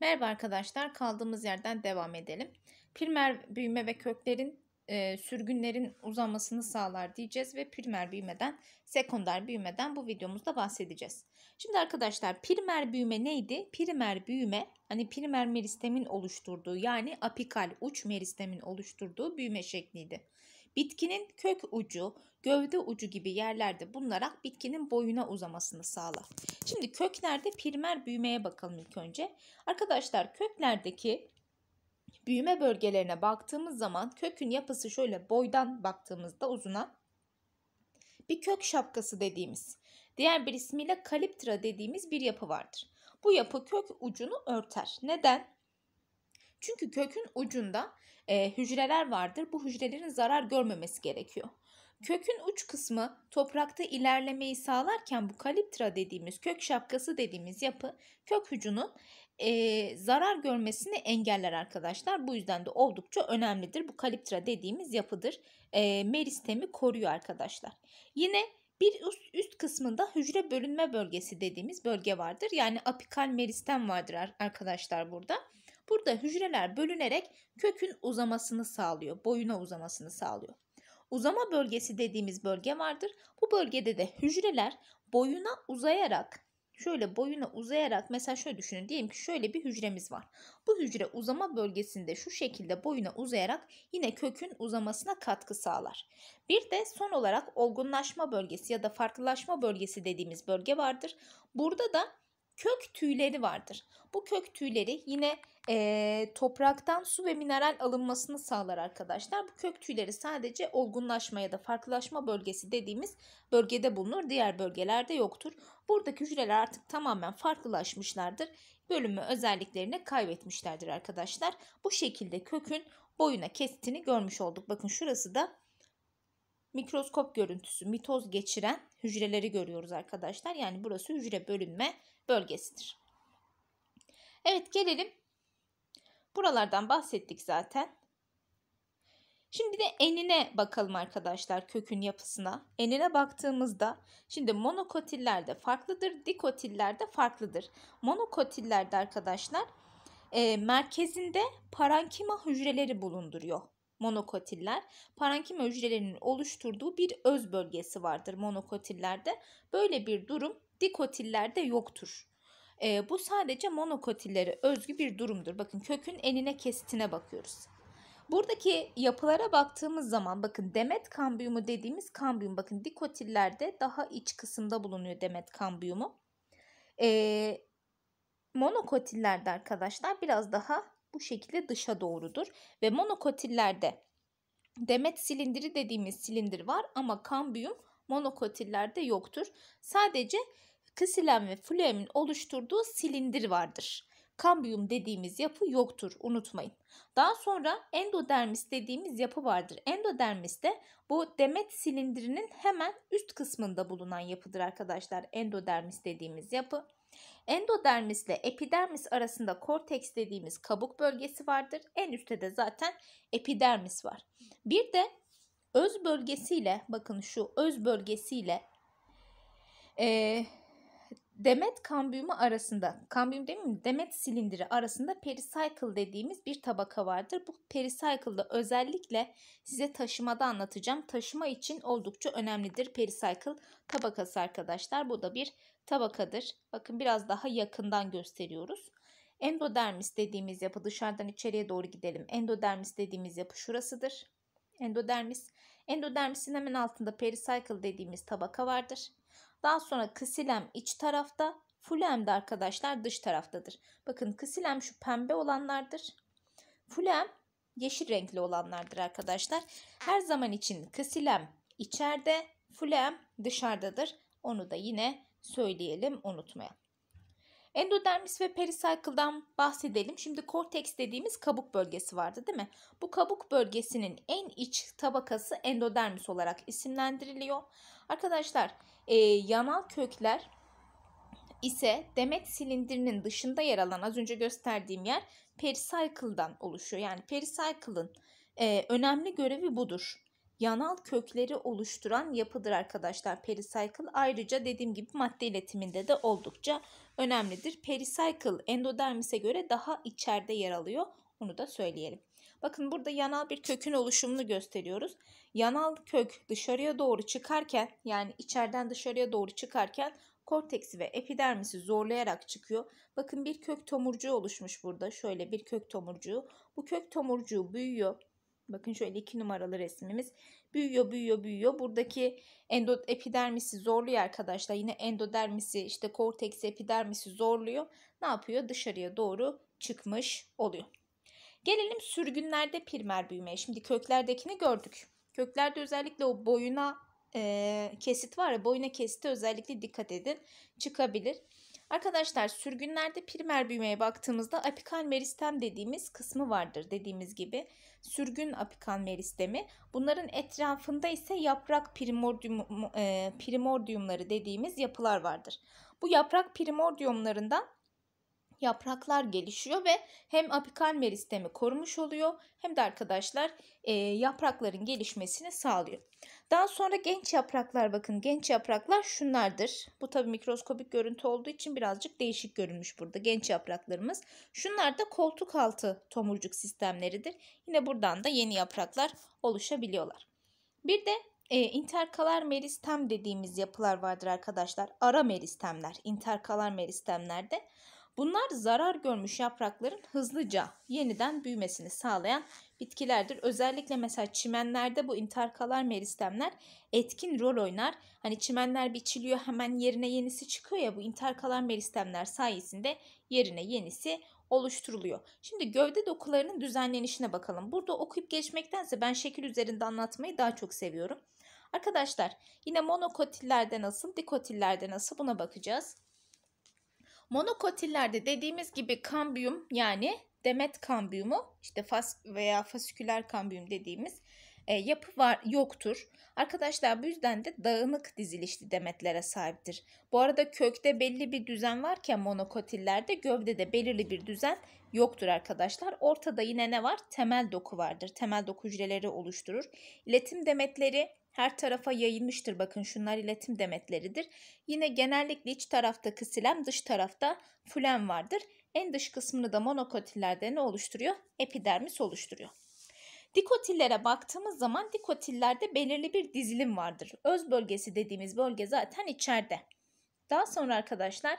Merhaba arkadaşlar, kaldığımız yerden devam edelim. Primer büyüme ve köklerin e, sürgünlerin uzamasını sağlar diyeceğiz ve primer büyümeden, sekonder büyümeden bu videomuzda bahsedeceğiz. Şimdi arkadaşlar primer büyüme neydi? Primer büyüme hani primer meristemin oluşturduğu yani apikal uç meristemin oluşturduğu büyüme şekliydi. Bitkinin kök ucu, gövde ucu gibi yerlerde bulunarak bitkinin boyuna uzamasını sağlar. Şimdi köklerde primer büyümeye bakalım ilk önce. Arkadaşlar köklerdeki büyüme bölgelerine baktığımız zaman kökün yapısı şöyle boydan baktığımızda uzuna bir kök şapkası dediğimiz, diğer bir ismiyle kaliptra dediğimiz bir yapı vardır. Bu yapı kök ucunu örter. Neden? Çünkü kökün ucunda e, hücreler vardır. Bu hücrelerin zarar görmemesi gerekiyor. Kökün uç kısmı toprakta ilerlemeyi sağlarken bu kaliptra dediğimiz kök şapkası dediğimiz yapı kök hücunun e, zarar görmesini engeller arkadaşlar. Bu yüzden de oldukça önemlidir. Bu kaliptra dediğimiz yapıdır. E, meristemi koruyor arkadaşlar. Yine bir üst, üst kısmında hücre bölünme bölgesi dediğimiz bölge vardır. Yani apikal meristem vardır arkadaşlar burada. Burada hücreler bölünerek kökün uzamasını sağlıyor, boyuna uzamasını sağlıyor. Uzama bölgesi dediğimiz bölge vardır. Bu bölgede de hücreler boyuna uzayarak şöyle boyuna uzayarak mesela şöyle düşünün diyelim ki şöyle bir hücremiz var. Bu hücre uzama bölgesinde şu şekilde boyuna uzayarak yine kökün uzamasına katkı sağlar. Bir de son olarak olgunlaşma bölgesi ya da farklılaşma bölgesi dediğimiz bölge vardır. Burada da kök tüyleri vardır. Bu kök tüyleri yine e, topraktan su ve mineral alınmasını sağlar arkadaşlar. Bu kök tüyleri sadece olgunlaşma ya da farklılaşma bölgesi dediğimiz bölgede bulunur. Diğer bölgelerde yoktur. Buradaki hücreler artık tamamen farklılaşmışlardır. Bölümü özelliklerini kaybetmişlerdir arkadaşlar. Bu şekilde kökün boyuna kestiğini görmüş olduk. Bakın şurası da mikroskop görüntüsü mitoz geçiren hücreleri görüyoruz arkadaşlar. Yani burası hücre bölünme bölgesidir. Evet gelelim. Buralardan bahsettik zaten. Şimdi de enine bakalım arkadaşlar kökün yapısına. Enine baktığımızda şimdi monokotillerde farklıdır, dikotillerde farklıdır. Monokotillerde arkadaşlar e, merkezinde parankima hücreleri bulunduruyor monokotiller. Parenkima hücrelerinin oluşturduğu bir öz bölgesi vardır monokotillerde. Böyle bir durum dikotillerde yoktur. E, bu sadece monokotillere özgü bir durumdur. Bakın kökün enine kesitine bakıyoruz. Buradaki yapılara baktığımız zaman bakın demet kambiyumu dediğimiz kambiyum bakın dikotillerde daha iç kısımda bulunuyor demet kambiyumu. E, ee, monokotillerde arkadaşlar biraz daha bu şekilde dışa doğrudur. Ve monokotillerde demet silindiri dediğimiz silindir var ama kambiyum monokotillerde yoktur. Sadece kısilen ve flüemin oluşturduğu silindir vardır. Kambiyum dediğimiz yapı yoktur unutmayın. Daha sonra endodermis dediğimiz yapı vardır. Endodermis de bu demet silindirinin hemen üst kısmında bulunan yapıdır arkadaşlar. Endodermis dediğimiz yapı. Endodermis ile epidermis arasında korteks dediğimiz kabuk bölgesi vardır. En üstte de zaten epidermis var. Bir de öz bölgesiyle bakın şu öz bölgesiyle e, Demet kambiyumu arasında, kambiyum demeyeyim Demet silindiri arasında pericycle dediğimiz bir tabaka vardır. Bu pericycle'da özellikle size taşımada anlatacağım. Taşıma için oldukça önemlidir pericycle tabakası arkadaşlar. Bu da bir tabakadır. Bakın biraz daha yakından gösteriyoruz. Endodermis dediğimiz yapı dışarıdan içeriye doğru gidelim. Endodermis dediğimiz yapı şurasıdır endodermis. Endodermisin hemen altında pericycle dediğimiz tabaka vardır. Daha sonra ksilem iç tarafta, fulem de arkadaşlar dış taraftadır. Bakın ksilem şu pembe olanlardır. Fulem yeşil renkli olanlardır arkadaşlar. Her zaman için ksilem içeride, fulem dışarıdadır. Onu da yine söyleyelim unutmayalım. Endodermis ve pericycle'dan bahsedelim. Şimdi korteks dediğimiz kabuk bölgesi vardı değil mi? Bu kabuk bölgesinin en iç tabakası endodermis olarak isimlendiriliyor. Arkadaşlar e, yanal kökler ise demet silindirinin dışında yer alan az önce gösterdiğim yer pericycle'dan oluşuyor. Yani pericycle'ın e, önemli görevi budur yanal kökleri oluşturan yapıdır arkadaşlar. Pericycle ayrıca dediğim gibi madde iletiminde de oldukça önemlidir. Pericycle endodermise göre daha içeride yer alıyor. Onu da söyleyelim. Bakın burada yanal bir kökün oluşumunu gösteriyoruz. Yanal kök dışarıya doğru çıkarken yani içeriden dışarıya doğru çıkarken korteksi ve epidermisi zorlayarak çıkıyor. Bakın bir kök tomurcuğu oluşmuş burada. Şöyle bir kök tomurcuğu. Bu kök tomurcuğu büyüyor. Bakın şöyle iki numaralı resmimiz büyüyor büyüyor büyüyor. Buradaki epidermisi zorluyor arkadaşlar. Yine endodermisi işte korteks epidermisi zorluyor. Ne yapıyor? Dışarıya doğru çıkmış oluyor. Gelelim sürgünlerde primer büyümeye. Şimdi köklerdekini gördük. Köklerde özellikle o boyuna e, kesit var ya boyuna kesite özellikle dikkat edin. Çıkabilir. Arkadaşlar sürgünlerde primer büyümeye baktığımızda apikal meristem dediğimiz kısmı vardır dediğimiz gibi. Sürgün apikal meristemi. Bunların etrafında ise yaprak primordium, e, primordiumları dediğimiz yapılar vardır. Bu yaprak primordiumlarından yapraklar gelişiyor ve hem apikal meristemi korumuş oluyor hem de arkadaşlar e, yaprakların gelişmesini sağlıyor. Daha sonra genç yapraklar bakın. Genç yapraklar şunlardır. Bu tabi mikroskopik görüntü olduğu için birazcık değişik görünmüş burada genç yapraklarımız. Şunlar da koltuk altı tomurcuk sistemleridir. Yine buradan da yeni yapraklar oluşabiliyorlar. Bir de e, interkalar meristem dediğimiz yapılar vardır arkadaşlar. Ara meristemler, interkalar meristemlerde. Bunlar zarar görmüş yaprakların hızlıca yeniden büyümesini sağlayan bitkilerdir. Özellikle mesela çimenlerde bu interkalar meristemler etkin rol oynar. Hani çimenler biçiliyor hemen yerine yenisi çıkıyor ya bu interkalar meristemler sayesinde yerine yenisi oluşturuluyor. Şimdi gövde dokularının düzenlenişine bakalım. Burada okuyup geçmektense ben şekil üzerinde anlatmayı daha çok seviyorum. Arkadaşlar yine monokotillerde nasıl, dikotillerde nasıl buna bakacağız. Monokotillerde dediğimiz gibi kambiyum yani demet kambiyumu işte fas veya fasiküler kambiyum dediğimiz e, yapı var yoktur. Arkadaşlar bu yüzden de dağınık dizilişli demetlere sahiptir. Bu arada kökte belli bir düzen varken monokotillerde gövdede belirli bir düzen yoktur arkadaşlar. Ortada yine ne var? Temel doku vardır. Temel doku hücreleri oluşturur. İletim demetleri her tarafa yayılmıştır. Bakın şunlar iletim demetleridir. Yine genellikle iç tarafta ksilem, dış tarafta fülem vardır. En dış kısmını da monokotillerde ne oluşturuyor? Epidermis oluşturuyor. Dikotillere baktığımız zaman dikotillerde belirli bir dizilim vardır. Öz bölgesi dediğimiz bölge zaten içeride. Daha sonra arkadaşlar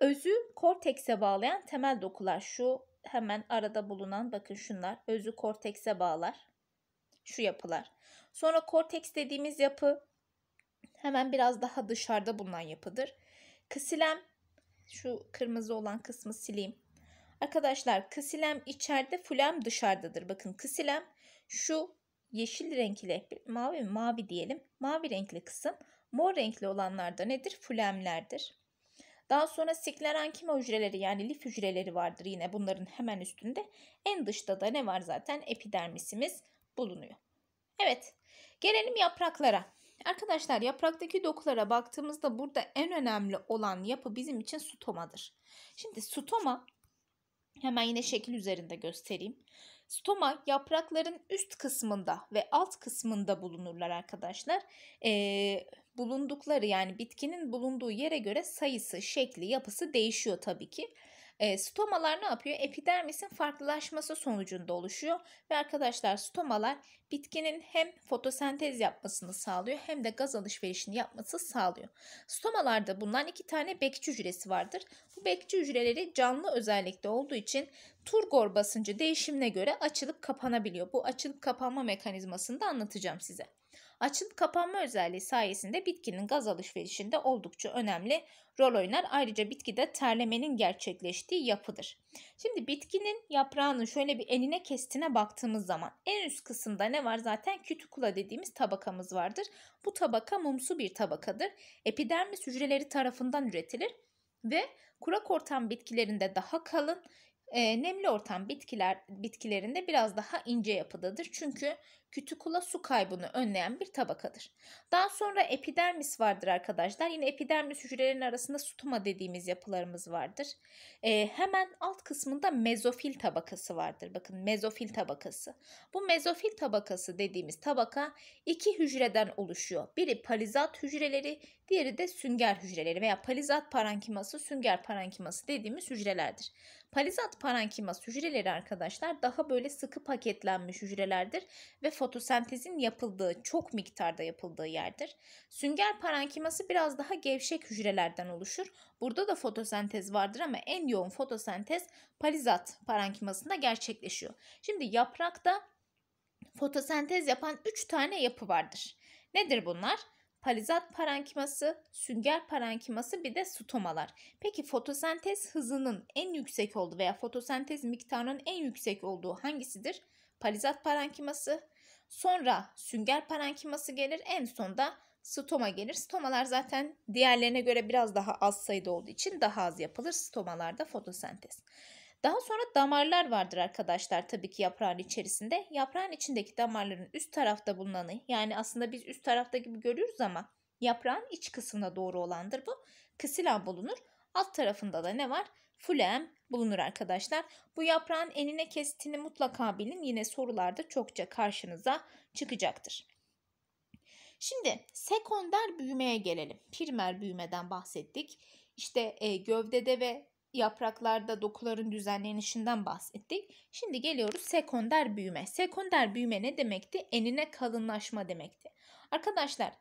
özü kortekse bağlayan temel dokular şu hemen arada bulunan bakın şunlar özü kortekse bağlar şu yapılar. Sonra korteks dediğimiz yapı hemen biraz daha dışarıda bulunan yapıdır. Kısilem şu kırmızı olan kısmı sileyim. Arkadaşlar kısilem içeride flem dışarıdadır. Bakın kısilem şu yeşil renkli mavi mi? mavi diyelim. Mavi renkli kısım mor renkli olanlarda nedir? Flemlerdir. Daha sonra siklerankima hücreleri yani lif hücreleri vardır yine bunların hemen üstünde. En dışta da ne var zaten? Epidermisimiz bulunuyor. Evet, gelelim yapraklara. Arkadaşlar yapraktaki dokulara baktığımızda burada en önemli olan yapı bizim için stomadır. Şimdi stoma hemen yine şekil üzerinde göstereyim. Stoma yaprakların üst kısmında ve alt kısmında bulunurlar arkadaşlar. Ee, bulundukları yani bitkinin bulunduğu yere göre sayısı, şekli, yapısı değişiyor tabii ki. E, stomalar ne yapıyor? Epidermisin farklılaşması sonucunda oluşuyor ve arkadaşlar stomalar bitkinin hem fotosentez yapmasını sağlıyor hem de gaz alışverişini yapması sağlıyor. Stomalarda bulunan iki tane bekçi hücresi vardır. Bu bekçi hücreleri canlı özellikte olduğu için turgor basıncı değişimine göre açılıp kapanabiliyor. Bu açılıp kapanma mekanizmasını da anlatacağım size. Açılıp kapanma özelliği sayesinde bitkinin gaz alışverişinde oldukça önemli rol oynar. Ayrıca bitki de terlemenin gerçekleştiği yapıdır. Şimdi bitkinin yaprağının şöyle bir enine kestine baktığımız zaman en üst kısımda ne var? Zaten kütükula dediğimiz tabakamız vardır. Bu tabaka mumsu bir tabakadır. Epidermis hücreleri tarafından üretilir ve kurak ortam bitkilerinde daha kalın, e, nemli ortam bitkiler bitkilerinde biraz daha ince yapıdadır. Çünkü kütükula su kaybını önleyen bir tabakadır. Daha sonra epidermis vardır arkadaşlar. Yine epidermis hücrelerinin arasında sutuma dediğimiz yapılarımız vardır. E, hemen alt kısmında mezofil tabakası vardır. Bakın mezofil tabakası. Bu mezofil tabakası dediğimiz tabaka iki hücreden oluşuyor. Biri palizat hücreleri, Diğeri de sünger hücreleri veya palizat parankiması, sünger parankiması dediğimiz hücrelerdir. Palizat parankiması hücreleri arkadaşlar daha böyle sıkı paketlenmiş hücrelerdir ve fotosentezin yapıldığı, çok miktarda yapıldığı yerdir. Sünger parankiması biraz daha gevşek hücrelerden oluşur. Burada da fotosentez vardır ama en yoğun fotosentez palizat parankimasında gerçekleşiyor. Şimdi yaprakta fotosentez yapan 3 tane yapı vardır. Nedir bunlar? palizat parenkiması, sünger parenkiması bir de stomalar. Peki fotosentez hızının en yüksek olduğu veya fotosentez miktarının en yüksek olduğu hangisidir? Palizat parenkiması, sonra sünger parenkiması gelir, en sonda stoma gelir. Stomalar zaten diğerlerine göre biraz daha az sayıda olduğu için daha az yapılır. Stomalarda fotosentez. Daha sonra damarlar vardır arkadaşlar tabii ki yaprağın içerisinde. Yaprağın içindeki damarların üst tarafta bulunanı yani aslında biz üst tarafta gibi görüyoruz ama yaprağın iç kısmına doğru olandır bu. Kısilan bulunur. Alt tarafında da ne var? Fulem bulunur arkadaşlar. Bu yaprağın enine kesitini mutlaka bilin. Yine sorularda çokça karşınıza çıkacaktır. Şimdi sekonder büyümeye gelelim. Primer büyümeden bahsettik. İşte e, gövdede ve yapraklarda dokuların düzenlenişinden bahsettik. Şimdi geliyoruz sekonder büyüme. Sekonder büyüme ne demekti? Enine kalınlaşma demekti. Arkadaşlar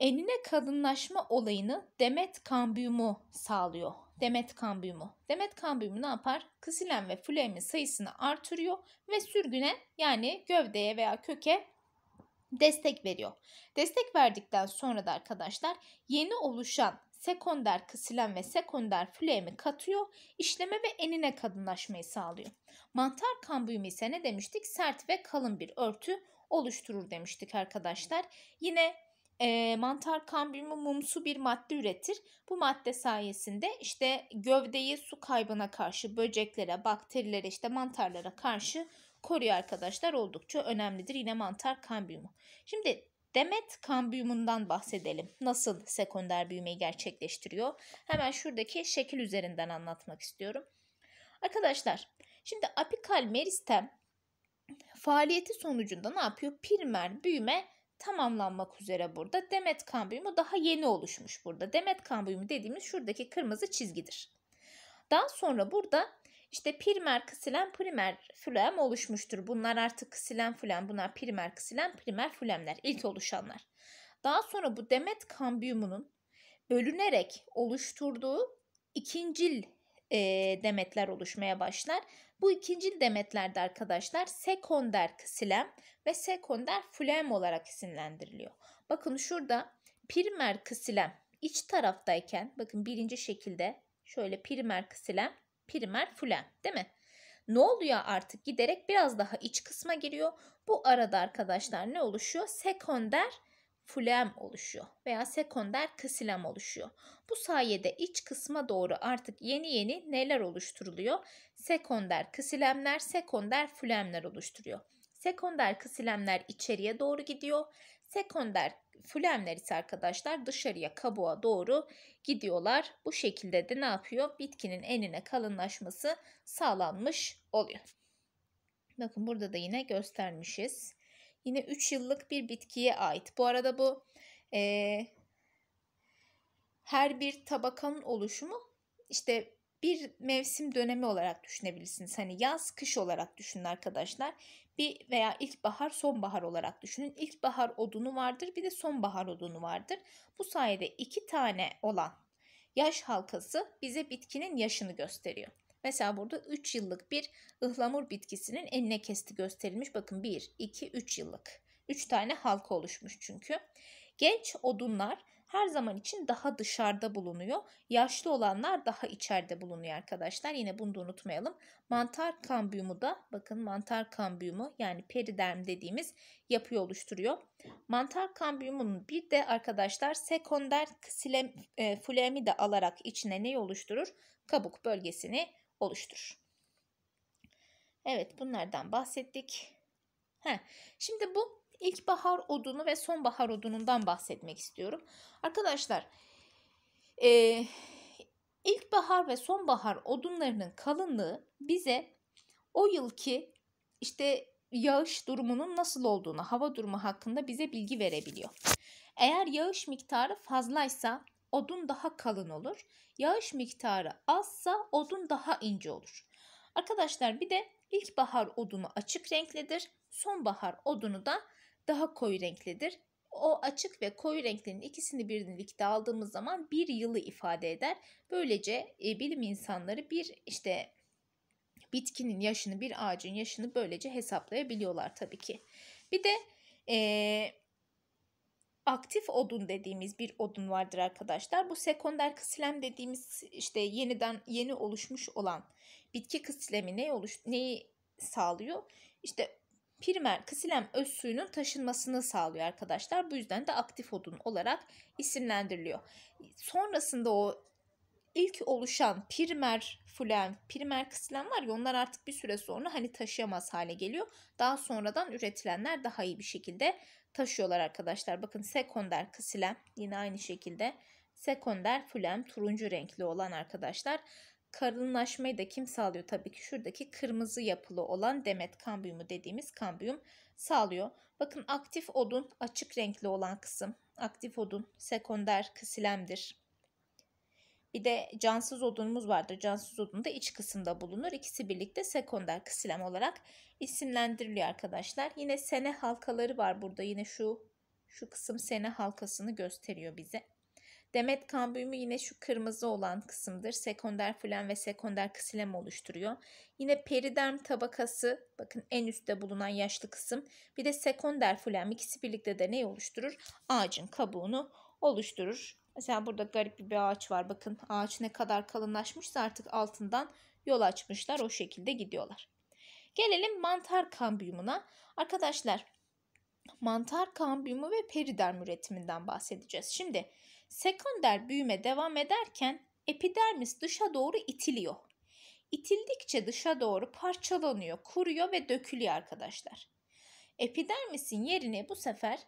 enine kalınlaşma olayını demet kambiyumu sağlıyor. Demet kambiyumu. Demet kambiyumu ne yapar? Kısilen ve flamin sayısını artırıyor ve sürgüne yani gövdeye veya köke destek veriyor. Destek verdikten sonra da arkadaşlar yeni oluşan sekonder kısilen ve sekonder flüemi katıyor, işleme ve enine kadınlaşmayı sağlıyor. Mantar kan ise ne demiştik? Sert ve kalın bir örtü oluşturur demiştik arkadaşlar. Yine e, mantar kambiyumu mumsu bir madde üretir. Bu madde sayesinde işte gövdeyi su kaybına karşı böceklere, bakterilere işte mantarlara karşı koruyor arkadaşlar. Oldukça önemlidir yine mantar kambiyumu. Şimdi Demet kambiyumundan bahsedelim. Nasıl sekonder büyümeyi gerçekleştiriyor? Hemen şuradaki şekil üzerinden anlatmak istiyorum. Arkadaşlar şimdi apikal meristem faaliyeti sonucunda ne yapıyor? Primer büyüme tamamlanmak üzere burada. Demet kambiyumu daha yeni oluşmuş burada. Demet kambiyumu dediğimiz şuradaki kırmızı çizgidir. Daha sonra burada işte primer kısilen primer flem oluşmuştur. Bunlar artık kısilen flem, bunlar primer kısilen primer flemler, ilk oluşanlar. Daha sonra bu demet kambiyumunun bölünerek oluşturduğu ikincil e, demetler oluşmaya başlar. Bu ikincil demetlerde arkadaşlar sekonder kısilem ve sekonder flem olarak isimlendiriliyor. Bakın şurada primer kısilem iç taraftayken bakın birinci şekilde şöyle primer kısilem primer flen değil mi? Ne oluyor artık giderek biraz daha iç kısma giriyor. Bu arada arkadaşlar ne oluşuyor? Sekonder flem oluşuyor veya sekonder ksilem oluşuyor. Bu sayede iç kısma doğru artık yeni yeni neler oluşturuluyor? Sekonder kısilemler, sekonder flemler oluşturuyor. Sekonder kısilemler içeriye doğru gidiyor. Sekonder Fülemler ise arkadaşlar dışarıya kabuğa doğru gidiyorlar. Bu şekilde de ne yapıyor? Bitkinin enine kalınlaşması sağlanmış oluyor. Bakın burada da yine göstermişiz. Yine 3 yıllık bir bitkiye ait. Bu arada bu e, her bir tabakanın oluşumu işte bir mevsim dönemi olarak düşünebilirsiniz. Hani yaz kış olarak düşünün arkadaşlar bir veya ilkbahar sonbahar olarak düşünün. İlkbahar odunu vardır bir de sonbahar odunu vardır. Bu sayede iki tane olan yaş halkası bize bitkinin yaşını gösteriyor. Mesela burada 3 yıllık bir ıhlamur bitkisinin enine kesti gösterilmiş. Bakın 1, 2, 3 yıllık. 3 tane halka oluşmuş çünkü. Genç odunlar her zaman için daha dışarıda bulunuyor. Yaşlı olanlar daha içeride bulunuyor arkadaşlar. Yine bunu da unutmayalım. Mantar kambiyumu da bakın mantar kambiyumu yani periderm dediğimiz yapıyı oluşturuyor. Mantar kambiyumunun bir de arkadaşlar sekonder ksilem, e, fulemi de alarak içine neyi oluşturur? Kabuk bölgesini oluşturur. Evet bunlardan bahsettik. Heh, şimdi bu İlkbahar odunu ve sonbahar odunundan bahsetmek istiyorum. Arkadaşlar e, ilkbahar ve sonbahar odunlarının kalınlığı bize o yılki işte yağış durumunun nasıl olduğunu, hava durumu hakkında bize bilgi verebiliyor. Eğer yağış miktarı fazlaysa odun daha kalın olur. Yağış miktarı azsa odun daha ince olur. Arkadaşlar bir de ilkbahar odunu açık renklidir. Sonbahar odunu da daha koyu renklidir. O açık ve koyu renklerin ikisini birlikte aldığımız zaman bir yılı ifade eder. Böylece e, bilim insanları bir işte bitkinin yaşını bir ağacın yaşını böylece hesaplayabiliyorlar tabii ki. Bir de e, aktif odun dediğimiz bir odun vardır arkadaşlar. Bu sekonder kısilem dediğimiz işte yeniden yeni oluşmuş olan bitki kısilemi ne oluş neyi sağlıyor? İşte Primer ksilem öz suyunun taşınmasını sağlıyor arkadaşlar. Bu yüzden de aktif odun olarak isimlendiriliyor. Sonrasında o ilk oluşan primer fluem, primer ksilem var ya onlar artık bir süre sonra hani taşıyamaz hale geliyor. Daha sonradan üretilenler daha iyi bir şekilde taşıyorlar arkadaşlar. Bakın sekonder ksilem yine aynı şekilde sekonder fluem turuncu renkli olan arkadaşlar Karınlaşmayı da kim sağlıyor? Tabii ki şuradaki kırmızı yapılı olan demet kambiyumu dediğimiz kambiyum sağlıyor. Bakın aktif odun açık renkli olan kısım. Aktif odun sekonder kasilemdir. Bir de cansız odunumuz vardır. Cansız odun da iç kısımda bulunur. İkisi birlikte sekonder kısilem olarak isimlendiriliyor arkadaşlar. Yine sene halkaları var burada. Yine şu şu kısım sene halkasını gösteriyor bize. Demet kan yine şu kırmızı olan kısımdır. Sekonder flan ve sekonder ksilem oluşturuyor. Yine periderm tabakası bakın en üstte bulunan yaşlı kısım. Bir de sekonder flan, ikisi birlikte de ne oluşturur? Ağacın kabuğunu oluşturur. Mesela burada garip bir ağaç var. Bakın ağaç ne kadar kalınlaşmışsa artık altından yol açmışlar. O şekilde gidiyorlar. Gelelim mantar kambiyumuna. Arkadaşlar mantar kambiyumu ve periderm üretiminden bahsedeceğiz. Şimdi Sekonder büyüme devam ederken epidermis dışa doğru itiliyor. İtildikçe dışa doğru parçalanıyor, kuruyor ve dökülüyor arkadaşlar. Epidermisin yerine bu sefer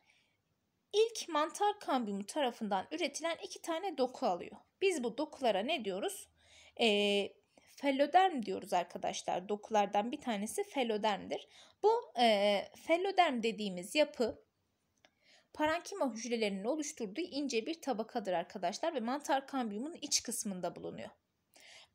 ilk mantar kambiyumu tarafından üretilen iki tane doku alıyor. Biz bu dokulara ne diyoruz? E, ee, feloderm diyoruz arkadaşlar. Dokulardan bir tanesi fellodermdir. Bu e, feloderm dediğimiz yapı Parenkima hücrelerinin oluşturduğu ince bir tabakadır arkadaşlar ve mantar kambiyumun iç kısmında bulunuyor.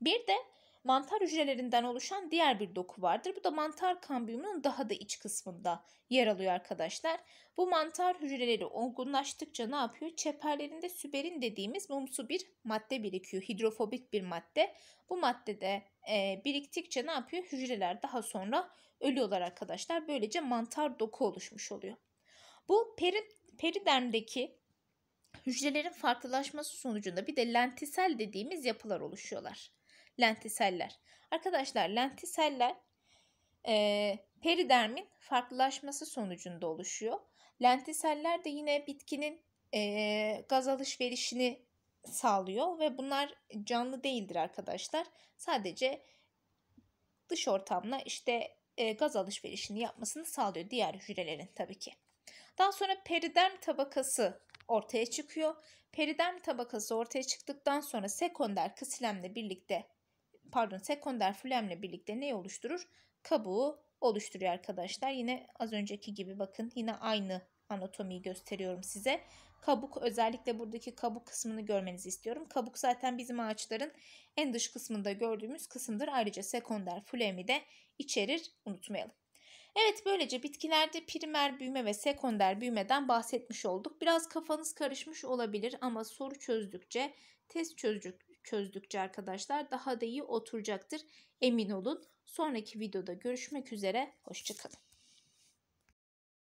Bir de mantar hücrelerinden oluşan diğer bir doku vardır. Bu da mantar kambiyumunun daha da iç kısmında yer alıyor arkadaşlar. Bu mantar hücreleri olgunlaştıkça ne yapıyor? Çeperlerinde süberin dediğimiz mumsu bir madde birikiyor. Hidrofobik bir madde. Bu maddede e, biriktikçe ne yapıyor? Hücreler daha sonra ölüyorlar arkadaşlar. Böylece mantar doku oluşmuş oluyor. Bu perin peridermdeki hücrelerin farklılaşması sonucunda bir de lentisel dediğimiz yapılar oluşuyorlar. Lentiseller. Arkadaşlar lentiseller e, peridermin farklılaşması sonucunda oluşuyor. Lentiseller de yine bitkinin e, gaz alışverişini sağlıyor ve bunlar canlı değildir arkadaşlar. Sadece dış ortamla işte e, gaz alışverişini yapmasını sağlıyor diğer hücrelerin tabii ki. Daha sonra periderm tabakası ortaya çıkıyor. Periderm tabakası ortaya çıktıktan sonra sekonder kısilemle birlikte pardon sekonder fülemle birlikte ne oluşturur? Kabuğu oluşturuyor arkadaşlar. Yine az önceki gibi bakın yine aynı anatomiyi gösteriyorum size. Kabuk özellikle buradaki kabuk kısmını görmenizi istiyorum. Kabuk zaten bizim ağaçların en dış kısmında gördüğümüz kısımdır. Ayrıca sekonder flemi de içerir unutmayalım. Evet böylece bitkilerde primer büyüme ve sekonder büyümeden bahsetmiş olduk. Biraz kafanız karışmış olabilir ama soru çözdükçe, test çözdük, çözdükçe arkadaşlar daha da iyi oturacaktır. Emin olun. Sonraki videoda görüşmek üzere. Hoşçakalın.